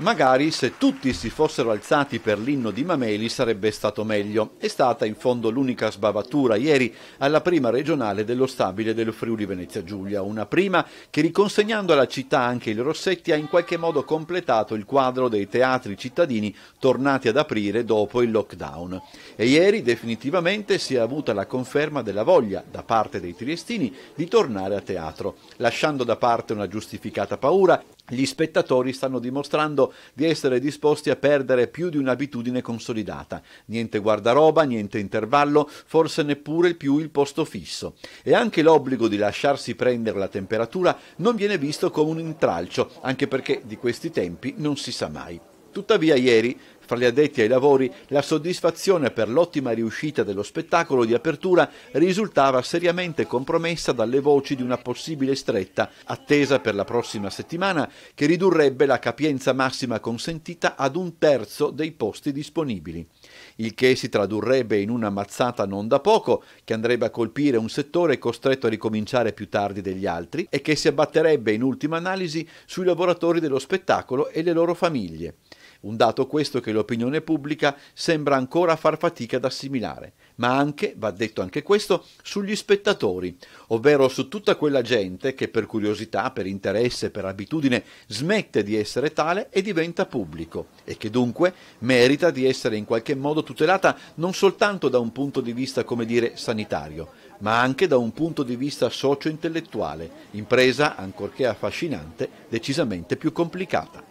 Magari se tutti si fossero alzati per l'inno di Mameli sarebbe stato meglio. È stata in fondo l'unica sbavatura ieri alla prima regionale dello stabile del Friuli Venezia Giulia, una prima che riconsegnando alla città anche il Rossetti ha in qualche modo completato il quadro dei teatri cittadini tornati ad aprire dopo il lockdown. E ieri definitivamente si è avuta la conferma della voglia da parte dei triestini di tornare a teatro, lasciando da parte una giustificata paura gli spettatori stanno dimostrando di essere disposti a perdere più di un'abitudine consolidata. Niente guardaroba, niente intervallo, forse neppure più il posto fisso. E anche l'obbligo di lasciarsi prendere la temperatura non viene visto come un intralcio, anche perché di questi tempi non si sa mai. Tuttavia ieri fra gli addetti ai lavori la soddisfazione per l'ottima riuscita dello spettacolo di apertura risultava seriamente compromessa dalle voci di una possibile stretta, attesa per la prossima settimana, che ridurrebbe la capienza massima consentita ad un terzo dei posti disponibili. Il che si tradurrebbe in una mazzata non da poco, che andrebbe a colpire un settore costretto a ricominciare più tardi degli altri e che si abbatterebbe in ultima analisi sui lavoratori dello spettacolo e le loro famiglie. Un dato questo che l'opinione pubblica sembra ancora far fatica ad assimilare, ma anche, va detto anche questo, sugli spettatori, ovvero su tutta quella gente che per curiosità, per interesse, per abitudine smette di essere tale e diventa pubblico e che dunque merita di essere in qualche modo tutelata non soltanto da un punto di vista, come dire, sanitario, ma anche da un punto di vista socio-intellettuale, impresa, ancorché affascinante, decisamente più complicata.